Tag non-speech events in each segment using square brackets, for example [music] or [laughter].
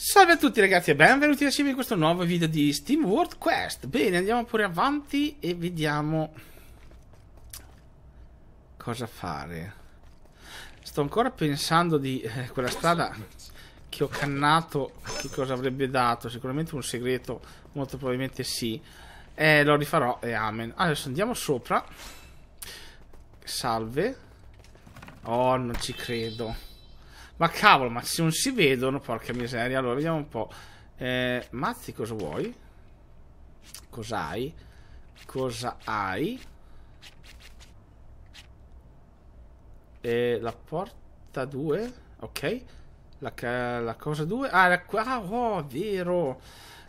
Salve a tutti ragazzi e benvenuti assieme in questo nuovo video di Steam World Quest Bene, andiamo pure avanti e vediamo cosa fare Sto ancora pensando di eh, quella strada che ho cannato che cosa avrebbe dato Sicuramente un segreto, molto probabilmente sì eh, Lo rifarò e amen Adesso andiamo sopra Salve Oh, non ci credo ma cavolo, ma se non si vedono, porca miseria. Allora, vediamo un po'. Eh, Mazzi, cosa vuoi? Cos'hai? Cosa hai? Eh, la porta 2? Ok. La, la cosa 2? Ah, la, ah, oh, vero.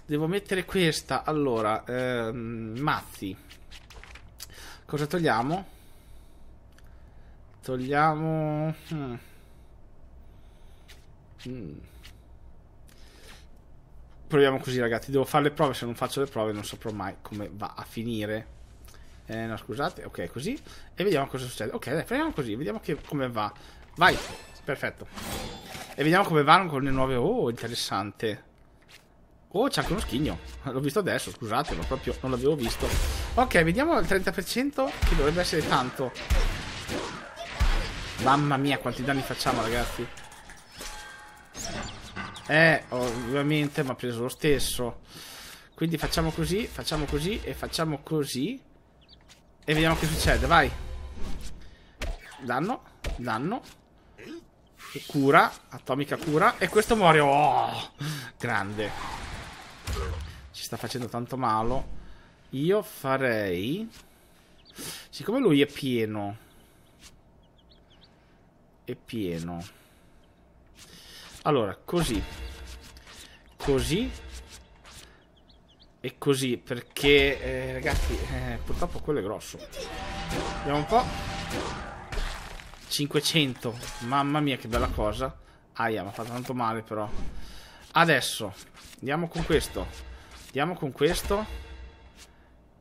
Devo mettere questa. Allora, ehm, Mazzi. Cosa togliamo? Togliamo... Hmm. Mm. Proviamo così, ragazzi. Devo fare le prove. Se non faccio le prove, non saprò mai come va a finire. Eh, no, scusate. Ok, così. E vediamo cosa succede. Ok, dai, proviamo così. Vediamo che, come va. Vai. Perfetto. E vediamo come vanno con le nuove... Oh, interessante. Oh, c'è anche uno schigno. L'ho visto adesso, scusatelo. Proprio non l'avevo visto. Ok, vediamo il 30% che dovrebbe essere tanto. Mamma mia, quanti danni facciamo, ragazzi. Eh, ovviamente mi ha preso lo stesso. Quindi facciamo così, facciamo così e facciamo così. E vediamo che succede, vai. Danno, danno. Cura, atomica cura. E questo muore. Oh, grande. Ci sta facendo tanto malo. Io farei... Siccome lui è pieno... È pieno... Allora, così. Così. E così, perché, eh, ragazzi, eh, purtroppo quello è grosso. Vediamo un po'. 500. Mamma mia, che bella cosa. Aia, mi ha fatto tanto male, però. Adesso, andiamo con questo. Andiamo con questo.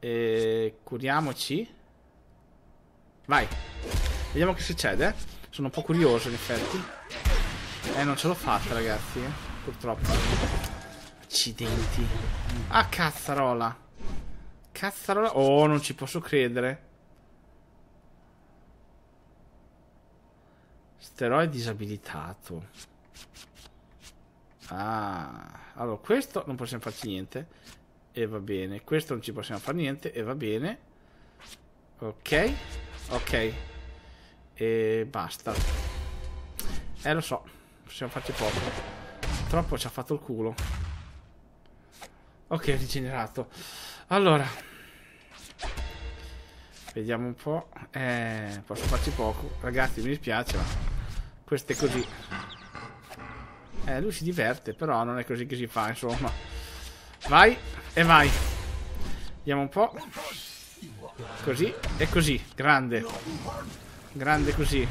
E curiamoci. Vai. Vediamo che succede. Eh. Sono un po' curioso, in effetti. Eh, non ce l'ho fatta, ragazzi. Purtroppo. Accidenti. Ah, cazzarola. Cazzarola. Oh, non ci posso credere. Steroid disabilitato. Ah. Allora, questo non possiamo farci niente. E va bene. Questo non ci possiamo fare niente. E va bene. Ok. Ok. E basta. Eh, lo so possiamo farci poco. Troppo ci ha fatto il culo. Ok, rigenerato. Allora. Vediamo un po'. Eh, posso farci poco. Ragazzi, mi dispiace, ma questo è così. Eh, lui si diverte, però non è così che si fa, insomma. Vai e vai. Vediamo un po'. Così e così. Grande. Grande così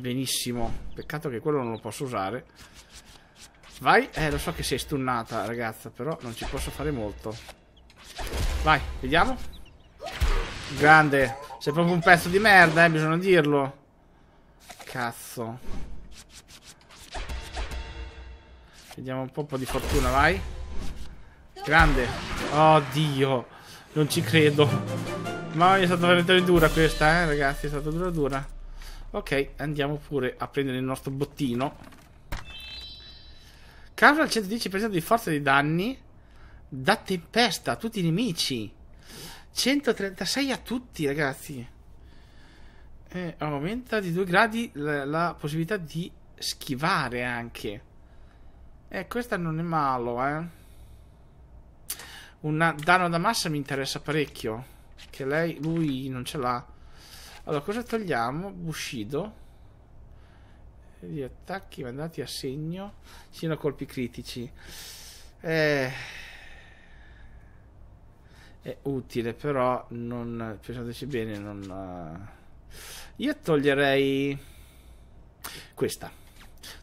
benissimo. Peccato che quello non lo posso usare. Vai, eh, lo so che sei stunnata, ragazza, però non ci posso fare molto. Vai, vediamo. Grande. Sei proprio un pezzo di merda, eh, bisogna dirlo. Cazzo. Vediamo un po', un po di fortuna, vai. Grande. Oddio. Non ci credo. Ma è stata veramente dura questa, eh, ragazzi. È stata dura dura. Ok, andiamo pure a prendere il nostro bottino. Causa al 110% di forza di danni da tempesta a tutti i nemici. 136 a tutti, ragazzi. Eh, aumenta di 2 gradi la, la, possibilità di schivare anche. Eh, questa non è malo, eh. Un danno da massa mi interessa parecchio. Che lei, lui non ce l'ha. Allora, cosa togliamo? Bushido. Gli attacchi mandati a segno siano colpi critici. Eh, è utile, però, non, pensandoci bene, non... Eh. Io toglierei questa.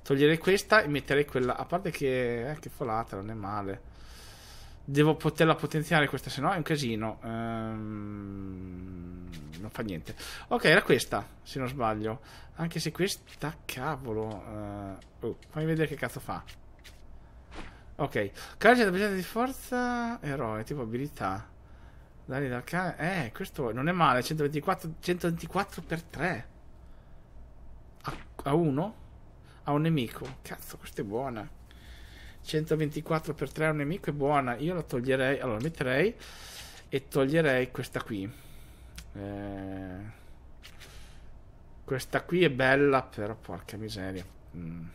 Toglierei questa e metterei quella... A parte che... Eh, che folata, non è male devo poterla potenziare questa, se no è un casino. Ehm, non fa niente. Ok, era questa, se non sbaglio. Anche se questa, cavolo. Eh, oh, fammi vedere che cazzo fa. Ok, carica da presenza di forza, eroe, tipo abilità. Dai, dal cane. Eh, questo non è male, 124, 124 per 3. A, a uno? A un nemico. Cazzo, questa è buona. 124 per 3 a un nemico è buona. Io la toglierei. Allora, metterei e toglierei questa qui. Eh, questa qui è bella, però porca miseria. Mm.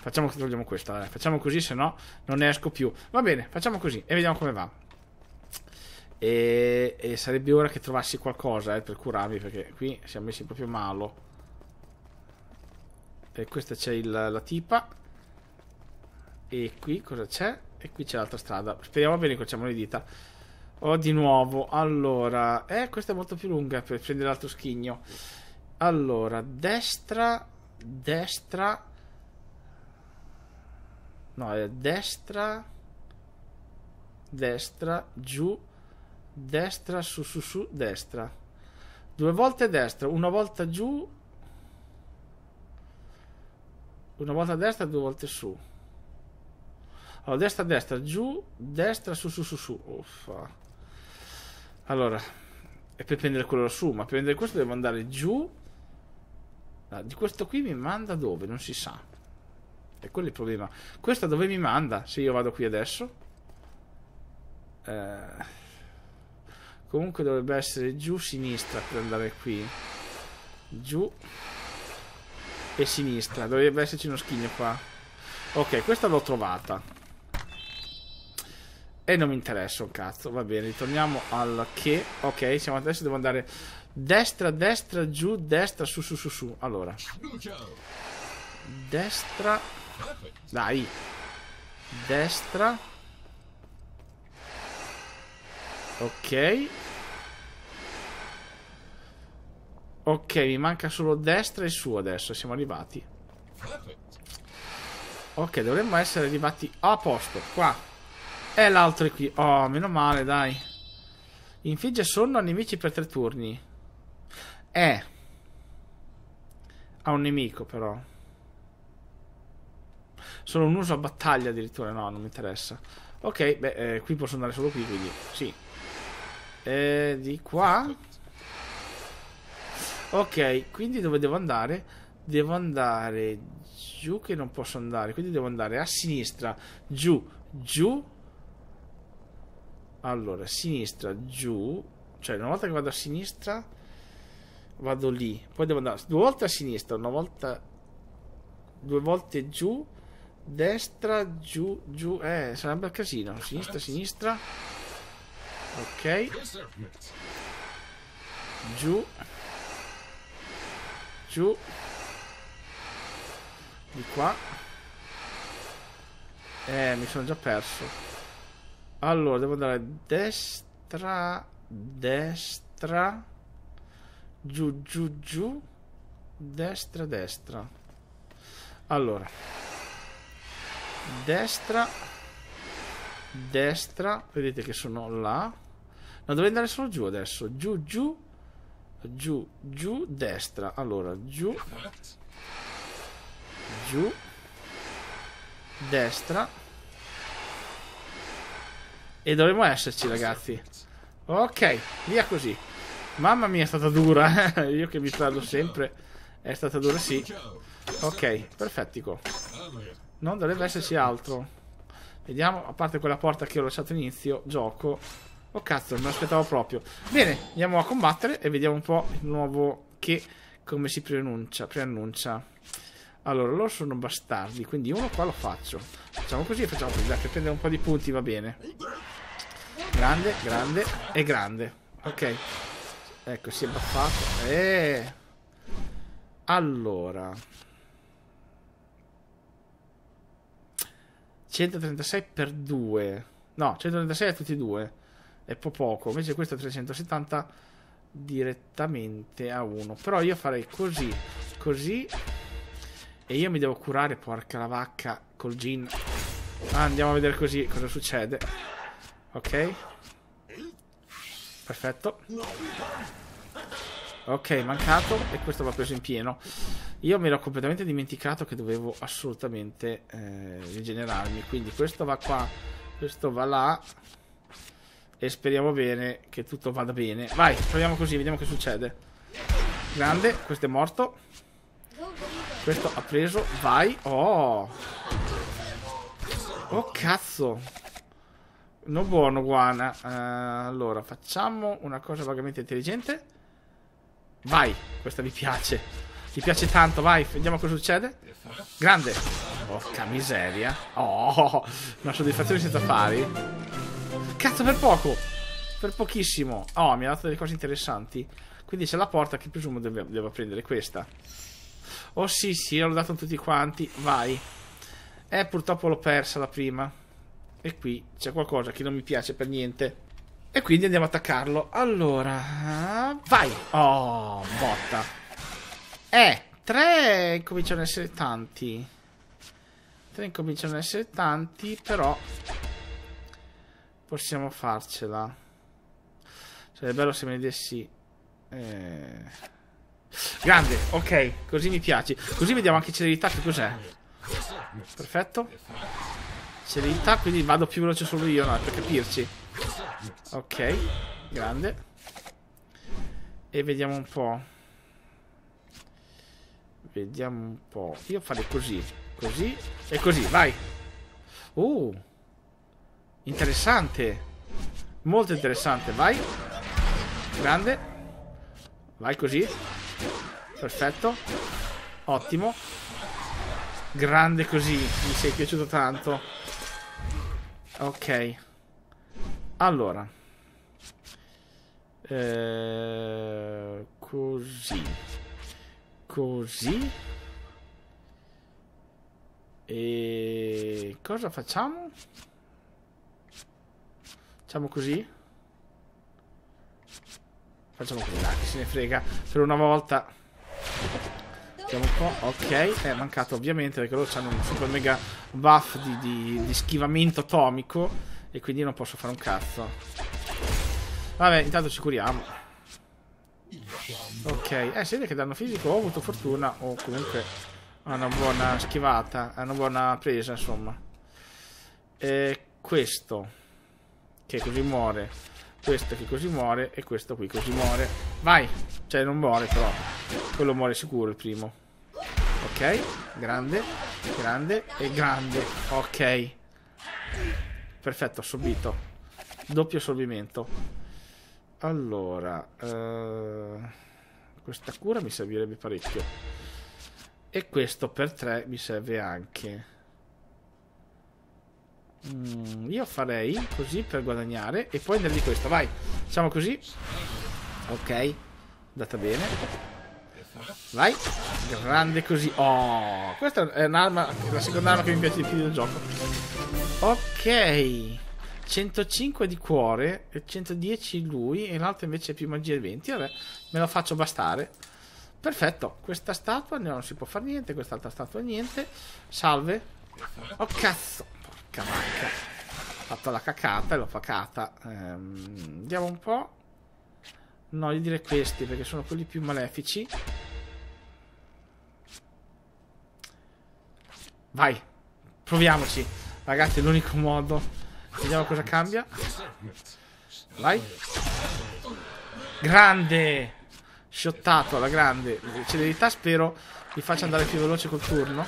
Facciamo che togliamo questa. Eh. Facciamo così, se no non ne esco più. Va bene, facciamo così e vediamo come va. E, e sarebbe ora che trovassi qualcosa eh, per curarmi, perché qui siamo messi proprio malo. E questa c'è la tipa. E qui cosa c'è? E qui c'è l'altra strada. Speriamo bene, incrociamo le dita. Oh, di nuovo. Allora, eh, questa è molto più lunga per prendere l'altro schigno. Allora, destra, destra. No, è destra, destra, giù, destra, su, su, su, destra. Due volte destra, una volta giù, una volta a destra, due volte su. Allora, destra, destra, giù, destra, su, su, su, su. Uffa. Allora, è per prendere quello su, ma per prendere questo devo andare giù. No, di questo qui mi manda dove? Non si sa. E quello è il problema. Questa dove mi manda? Se io vado qui adesso. Eh, comunque dovrebbe essere giù, sinistra per andare qui. Giù. E sinistra. Dovrebbe esserci uno schigno qua. Ok, questa l'ho trovata. E non mi interessa un cazzo. Va bene, ritorniamo al che. Ok, siamo adesso. Devo andare destra, destra, giù, destra, su, su, su, su. Allora, destra. Dai, destra. Ok. Ok, mi manca solo destra e su adesso. Siamo arrivati. Ok, dovremmo essere arrivati a posto. Qua. E l'altro è qui. Oh, meno male, dai. Infligge sonno a nemici per tre turni. Eh. Ha un nemico, però. Sono un uso a battaglia addirittura. No, non mi interessa. Ok, beh, eh, qui posso andare solo qui, quindi sì. Eh, di qua. Ok, quindi dove devo andare? Devo andare giù che non posso andare. Quindi devo andare a sinistra, giù, giù allora sinistra giù cioè una volta che vado a sinistra vado lì poi devo andare due volte a sinistra una volta due volte giù destra giù giù eh sarà un bel casino sinistra sinistra ok giù giù di qua eh mi sono già perso allora, devo andare a destra, destra, giù, giù, giù, destra, destra. Allora, destra, destra, vedete che sono là. No, devo andare solo giù adesso, giù, giù, giù, giù, destra. Allora, giù, giù, destra e dovremmo esserci, ragazzi. Ok, via così. Mamma mia, è stata dura. Eh. Io che mi parlo sempre. È stata dura, sì. Ok, perfettico. Non dovrebbe esserci altro. Vediamo, a parte quella porta che ho lasciato inizio, gioco. Oh cazzo, non me l'aspettavo proprio. Bene, andiamo a combattere e vediamo un po' il nuovo che, come si preannuncia. preannuncia. Allora, loro sono bastardi, quindi uno qua lo faccio. Facciamo così e facciamo così, dai, per prendere un po' di punti va bene. Grande, grande e grande. Ok. Ecco, si è baffato. E... Eh. Allora. 136 per 2. No, 136 a tutti e due. È po' poco. Invece questo è 370 direttamente a 1. Però io farei così. Così. E io mi devo curare, porca la vacca, col gin. Ah, andiamo a vedere così cosa succede. Ok. Perfetto. Ok, mancato e questo va preso in pieno. Io mi ero completamente dimenticato che dovevo assolutamente eh, rigenerarmi. Quindi questo va qua, questo va là. E speriamo bene che tutto vada bene. Vai, proviamo così, vediamo che succede. Grande, questo è morto. Questo ha preso, vai. Oh! Oh cazzo! Non buono, Guana. Uh, allora, facciamo una cosa vagamente intelligente. Vai, questa mi piace. Mi piace tanto, vai, vediamo cosa succede. Grande. Porca miseria. Oh, una soddisfazione senza pari. Cazzo, per poco. Per pochissimo. Oh, mi ha dato delle cose interessanti. Quindi c'è la porta che presumo devo prendere questa. Oh sì, sì, l'ho dato a tutti quanti. Vai. Eh, purtroppo l'ho persa la prima. E qui c'è qualcosa che non mi piace per niente. E quindi andiamo ad attaccarlo. Allora, vai! Oh, botta. Eh, tre cominciano ad essere tanti. Tre cominciano ad essere tanti, però possiamo farcela. Sarebbe bello se me ne dessi... Eh... Grande, ok, così mi piace. Così vediamo anche celerità che cos'è. Perfetto celita, quindi vado più veloce solo io, no, per capirci. Ok, grande. E vediamo un po'. Vediamo un po'. Io farei così, così e così, vai. Uh, interessante. Molto interessante, vai. Grande. Vai così. Perfetto. Ottimo. Grande così, mi sei piaciuto tanto. Ok. Allora. Eh, così. Così. E cosa facciamo? Facciamo così? Facciamo così, dai, che se ne frega. Per una volta... Vediamo un po'. Ok, è mancato ovviamente perché loro hanno un super mega buff di, di, di schivamento atomico. E quindi non posso fare un cazzo. Vabbè, intanto ci curiamo. Ok, eh, si vede che danno fisico ho avuto fortuna o comunque ha una buona schivata, ha una buona presa, insomma. E questo, che così muore, questo che così muore e questo qui così muore. Vai! Cioè non muore però, quello muore sicuro il primo ok. Grande, grande e grande. Ok. Perfetto, assorbito. Doppio assorbimento. Allora, eh, questa cura mi servirebbe parecchio. E questo per tre mi serve anche. Mm, io farei così per guadagnare e poi di questo. Vai, facciamo così. Ok, andata bene. Vai. Grande così. Oh, questa è un'arma, la seconda arma che mi piace di più del gioco. Ok. 105 di cuore, 110 lui e l'altro invece è più magia 20. Vabbè, me lo faccio bastare. Perfetto, questa statua no, non si può fare niente, quest'altra statua niente. Salve. Oh cazzo, porca manca. Ho fatto la cacata e l'ho pacata. Ehm, vediamo un po'. No, voglio direi questi perché sono quelli più malefici. Vai, proviamoci. Ragazzi, è l'unico modo. Vediamo cosa cambia. Vai. Grande! Sciottato alla grande. Celerità spero mi faccia andare più veloce col turno.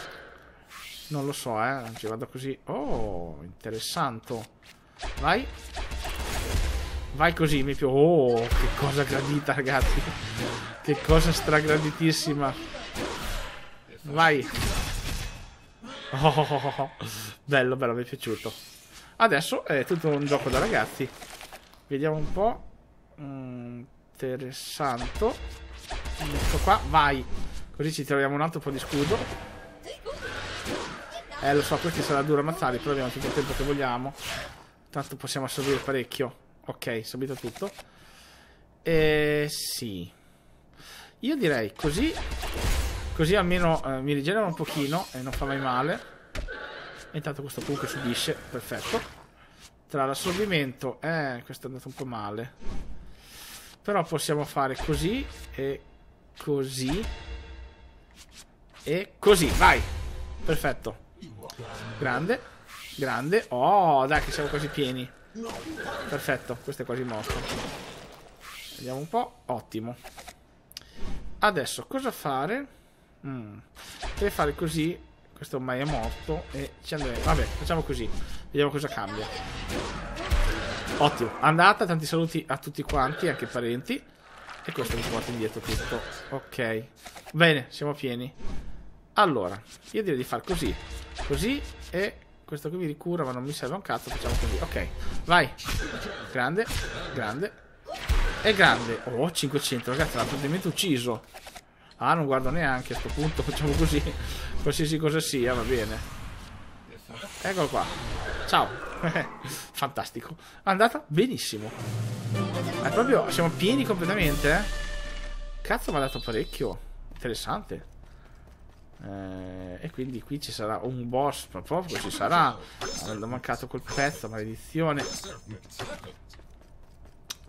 Non lo so, eh. Ci vado così. Oh, interessante. Vai. Vai così, mi piove. Oh, che cosa gradita, ragazzi. Che cosa stragraditissima. Vai. Oh, oh, oh, bello, bello, mi è piaciuto. Adesso è tutto un gioco da ragazzi. Vediamo un po'. Mm, interessante. Questo qua, vai. Così ci troviamo un altro po' di scudo. Eh, lo so, questi sarà duro ammazzarli, però abbiamo tutto il tempo che vogliamo. Tanto possiamo assorbire parecchio. Ok, subito tutto. E sì. Io direi così. Così almeno eh, mi rigenera un pochino e non fa mai male. E intanto questo punto subisce. Perfetto. Tra l'assorbimento... Eh, questo è andato un po' male. Però possiamo fare così e così. E così, vai. Perfetto. Grande. Grande. Oh, dai che siamo quasi pieni. Perfetto, questo è quasi morto. Vediamo un po'. Ottimo. Adesso, cosa fare? Mm. Deve fare così. Questo ormai è morto. E ci andremo. Vabbè, facciamo così. Vediamo cosa cambia. Ottimo. Andata, tanti saluti a tutti quanti, anche parenti. E questo mi porta indietro tutto. Ok. Bene, siamo pieni. Allora, io direi di far così. Così e questo qui mi ricura, ma non mi serve un cazzo. Facciamo così. Ok, vai. Grande, grande. E grande. Oh, 500, ragazzi, l'ha praticamente ucciso. Ah, non guardo neanche a questo punto. [laughs] Facciamo così. Qualsiasi cosa sia, va bene. Eccolo qua. Ciao. [laughs] Fantastico. È andata benissimo. È proprio... Siamo pieni completamente, eh? Cazzo, mi ha dato parecchio. Interessante. Eh, e quindi qui ci sarà un boss, ma proprio ci sarà. Avendo eh, mancato quel pezzo, maledizione.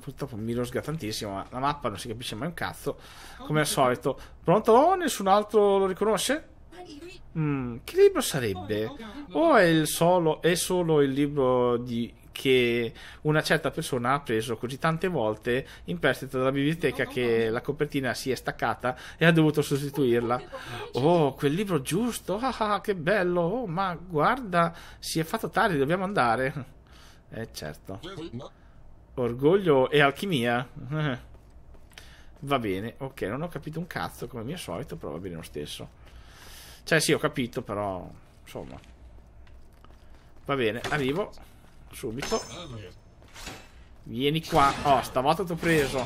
Purtroppo mi rosga tantissimo, ma la mappa non si capisce mai un cazzo. Come al solito. Pronto? Oh, nessun altro lo riconosce? Mm, che libro sarebbe? O è, solo, è solo il libro di che una certa persona ha preso così tante volte in prestito dalla biblioteca che la copertina si è staccata e ha dovuto sostituirla. Oh, quel libro giusto, ah, ah, che bello, oh, ma guarda, si è fatto tardi, dobbiamo andare. Eh certo. Orgoglio e alchimia. [laughs] Va bene, ok, non ho capito un cazzo come mio solito, però va bene lo stesso. Cioè sì, ho capito, però insomma. Va bene, arrivo subito. Vieni qua. Oh, stavolta t'ho preso.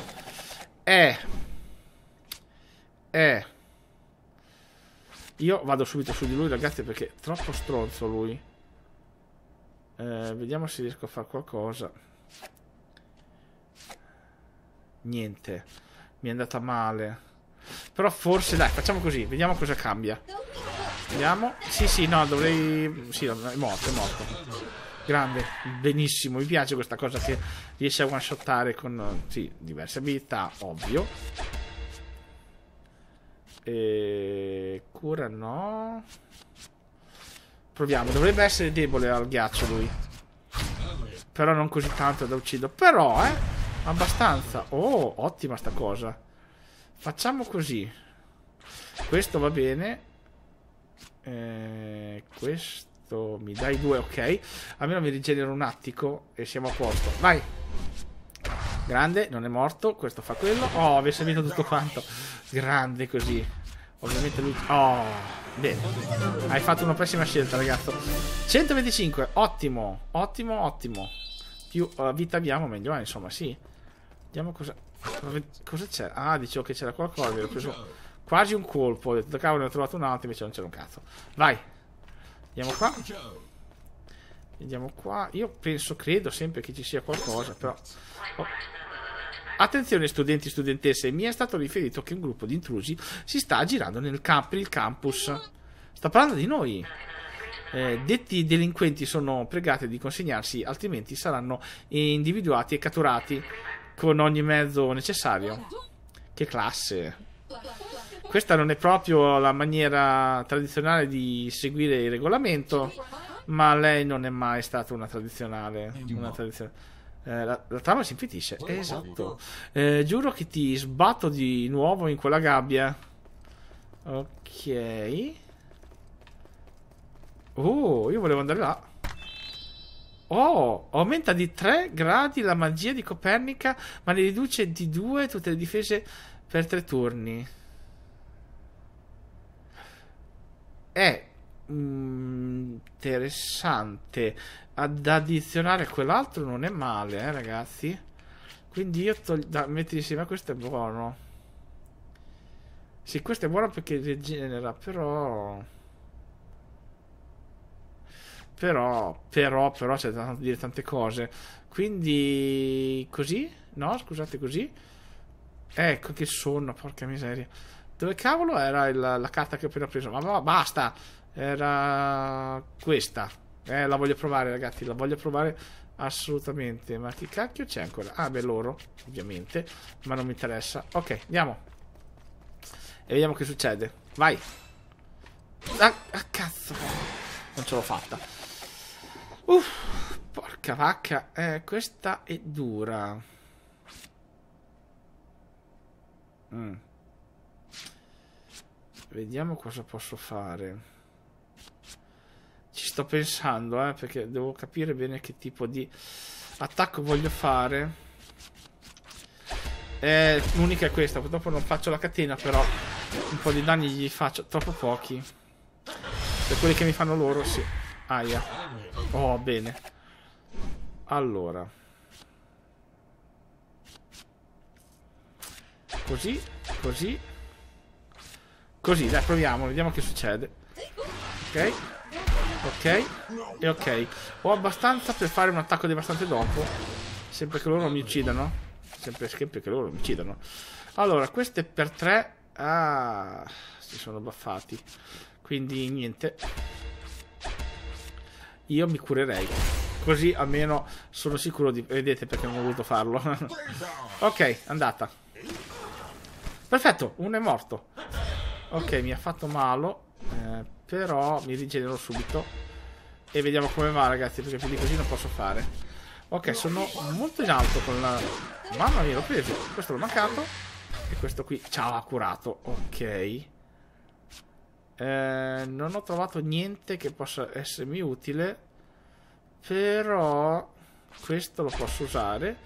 Eh. Eh. Io vado subito su di lui, ragazzi, perché è troppo stronzo lui. Eh, vediamo se riesco a fare qualcosa. Niente. Mi è andata male. Però forse, dai, facciamo così. Vediamo cosa cambia. Vediamo. Sì, sì, no, dovrei... Sì, è morto, è morto. Grande, benissimo, mi piace questa cosa che riesce a one shottare con eh, sì, diverse abilità, ovvio. E... Cura no. Proviamo, dovrebbe essere debole al ghiaccio lui. Però non così tanto da uccido. Però, eh, abbastanza. Oh, ottima sta cosa. Facciamo così. Questo va bene. Eh, questo questo mi dai due, ok. Almeno mi rigenero un attico e siamo a posto. Vai! Grande, non è morto, questo fa quello. Oh, aveva servito tutto quanto. Grande così. Ovviamente lui... Oh, bene. Hai fatto una pessima scelta, ragazzo. 125, ottimo, ottimo, ottimo. Più uh, vita abbiamo, meglio è, eh, insomma, sì. Vediamo cosa... Cosa c'era? Ah, dicevo che c'era qualcosa, ho preso quasi un colpo. Ho detto, cavolo, ne ho trovato un altro, invece non c'era un cazzo. Vai! Vediamo qua. Vediamo qua. Io penso, credo sempre che ci sia qualcosa, però... Oh. Attenzione studenti e studentesse, mi è stato riferito che un gruppo di intrusi si sta aggirando nel camp il campus. Sta parlando di noi. Eh, detti delinquenti sono pregati di consegnarsi, altrimenti saranno individuati e catturati con ogni mezzo necessario. Che classe. Questa non è proprio la maniera tradizionale di seguire il regolamento, ma lei non è mai stata una tradizionale. Una tradizionale. Eh, la, la, trama si infitisce. esatto. Eh, giuro che ti sbatto di nuovo in quella gabbia. Ok. Oh, io volevo andare là. Oh, aumenta di 3 gradi la magia di Copernica, ma ne riduce di 2 tutte le difese per 3 turni. è mm, interessante ad addizionare quell'altro non è male eh, ragazzi quindi io togli- da mettere insieme questo è buono sì questo è buono perché rigenera però però però però c'è da dire tante cose quindi così no scusate così ecco che sonno porca miseria dove cavolo era il, la carta che ho appena preso? Ma, ma basta! Era questa. Eh, la voglio provare, ragazzi, la voglio provare assolutamente. Ma che cacchio c'è ancora? Ah, beh, loro, ovviamente, ma non mi interessa. Ok, andiamo. E vediamo che succede. Vai. Ah, ah cazzo. Non ce l'ho fatta. Uff, porca vacca. Eh, questa è dura. Mmm. Vediamo cosa posso fare. Ci sto pensando, eh, perché devo capire bene che tipo di attacco voglio fare. Eh, l'unica è questa, purtroppo non faccio la catena, però un po' di danni gli faccio, troppo pochi. Per quelli che mi fanno loro, sì. Aia. Oh, bene. Allora. Così, così Così, dai, proviamo, vediamo che succede. Ok. Ok. E ok. Ho abbastanza per fare un attacco devastante dopo. Sempre che loro non mi uccidano. Sempre, sempre che loro non mi uccidano. Allora, queste per tre. Ah, si sono baffati. Quindi niente. Io mi curerei. Così almeno sono sicuro di... Vedete perché non ho voluto farlo. [laughs] ok, andata. Perfetto, uno è morto. Ok, mi ha fatto malo. Eh, però mi rigenero subito. E vediamo come va, ragazzi, perché più di così non posso fare. Ok, sono molto in alto con la... Mamma mia, l'ho preso. Questo l'ho mancato. E questo qui, ciao, ha curato. Ok. Eh, non ho trovato niente che possa essermi utile. Però... Questo lo posso usare.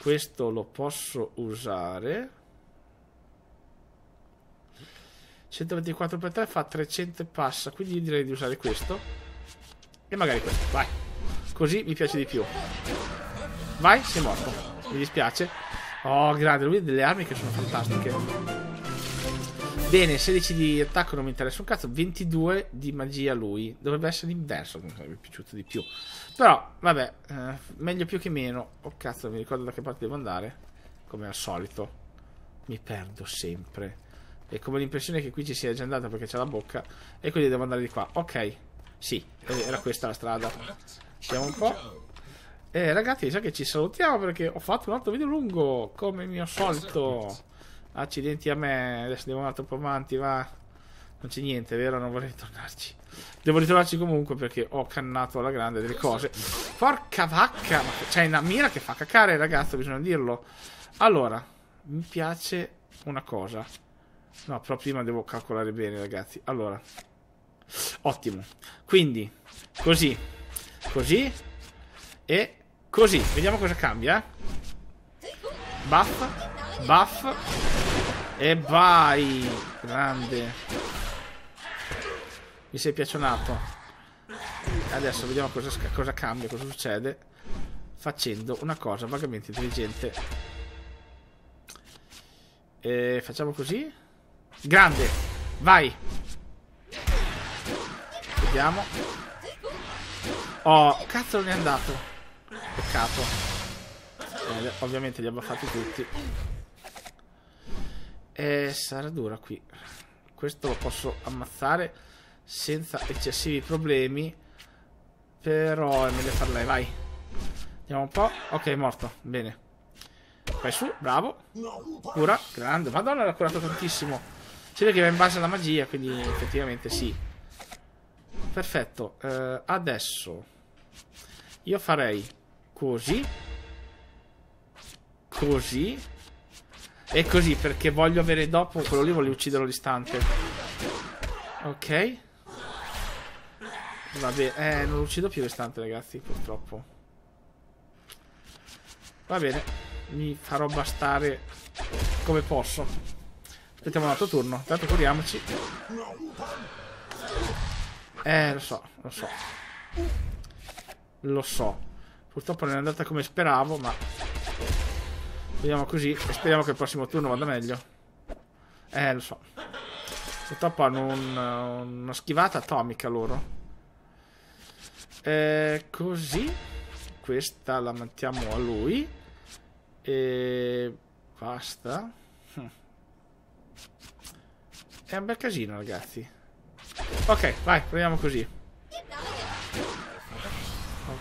Questo lo posso usare. 124x3 fa 300 e passa, quindi io direi di usare questo. E magari questo, vai. Così mi piace di più. Vai, sei morto. Mi dispiace. Oh, grande, lui ha delle armi che sono fantastiche. Bene, 16 di attacco non mi interessa un cazzo, 22 di magia lui. Dovrebbe essere l'inverso, mi sarebbe piaciuto di più. Però, vabbè, eh, meglio più che meno. Oh cazzo, mi ricordo da che parte devo andare. Come al solito. Mi perdo sempre. E come l'impressione che qui ci sia già andata perché c'è la bocca. E quindi devo andare di qua. Ok. Sì, era questa la strada. Siamo un po'. E eh, ragazzi, sa che ci salutiamo perché ho fatto un altro video lungo, come mio solito. Accidenti a me, adesso andiamo un altro po' avanti, va. Non c'è niente, vero? Non vorrei tornarci. Devo ritrovarci comunque perché ho cannato alla grande delle cose. Porca vacca! Ma c'è una mira che fa cacare, ragazzo, bisogna dirlo. Allora, mi piace una cosa. No, però prima devo calcolare bene, ragazzi. Allora, ottimo. Quindi, così, così e così. Vediamo cosa cambia. Buff, buff e vai. Grande. Mi sei piaccionato. Adesso vediamo cosa, cosa cambia, cosa succede. Facendo una cosa vagamente intelligente. E facciamo così. Grande. Vai. Vediamo. Oh, cazzo non è andato. Peccato. Eh, ovviamente li ha baffati tutti. Eh, sarà dura qui. Questo lo posso ammazzare senza eccessivi problemi. Però è meglio far vai. Andiamo un po'. Ok, è morto. Bene. Vai su, bravo. Cura, grande. Madonna, l'ha curato tantissimo. Si vede che va in base alla magia, quindi effettivamente sì. Perfetto. Uh, adesso io farei così. Così. E così, perché voglio avere dopo quello lì, voglio ucciderlo all'istante. Ok. Vabbè, eh, non lo uccido più l'istante, ragazzi, purtroppo. Va bene. Mi farò bastare come posso. Aspettiamo un altro turno. Tanto curiamoci. Eh, lo so, lo so. Lo so. Purtroppo non è andata come speravo, ma... Vediamo così e speriamo che il prossimo turno vada meglio. Eh, lo so. Purtroppo hanno un, eh, una schivata atomica loro. Eh, così. Questa la mettiamo a lui. E... Basta. Hm. È un bel casino, ragazzi. Ok, vai, proviamo così.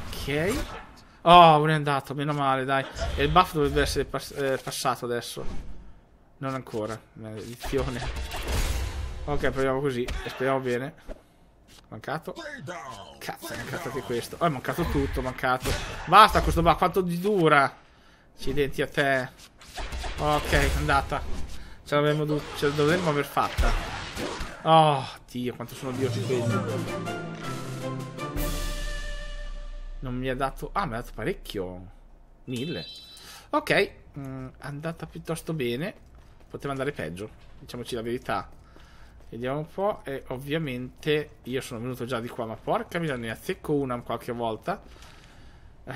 Ok. Oh, uno è andato, meno male, dai. E il buff dovrebbe essere pass eh, passato adesso. Non ancora, maledizione. Ok, proviamo così e speriamo bene. Mancato. Cazzo, è mancato anche questo. Oh, è mancato tutto, mancato. Basta questo buff, quanto dura. Accidenti a te. Ok, è andata. Ce l'avremmo dovuto. Ce la dovremmo aver fatta. Oh, Dio, quanto sono idioti quelli. Non mi ha dato. Ah, mi ha dato parecchio. Mille. Ok. Mm, andata piuttosto bene. Poteva andare peggio. Diciamoci la verità. Vediamo un po'. E ovviamente io sono venuto già di qua, ma porca mia, ne azzecco una qualche volta. Eh,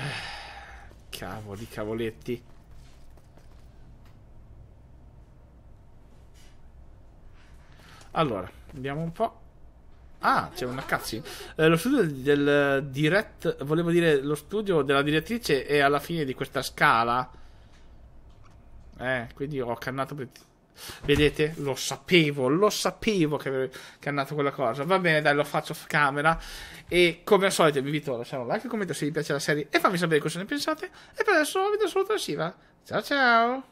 cavoli, cavoletti. Allora, vediamo un po'. Ah, c'è una cazzi. Eh, lo studio del direct, volevo dire, lo studio della direttrice è alla fine di questa scala. Eh, quindi ho cannato per... Vedete? Lo sapevo, lo sapevo che avevo cannato quella cosa. Va bene, dai, lo faccio off camera. E come al solito vi invito a lasciare un like, un commento se vi piace la serie e fammi sapere cosa ne pensate. E per adesso vi do solo trasciva. Ciao ciao!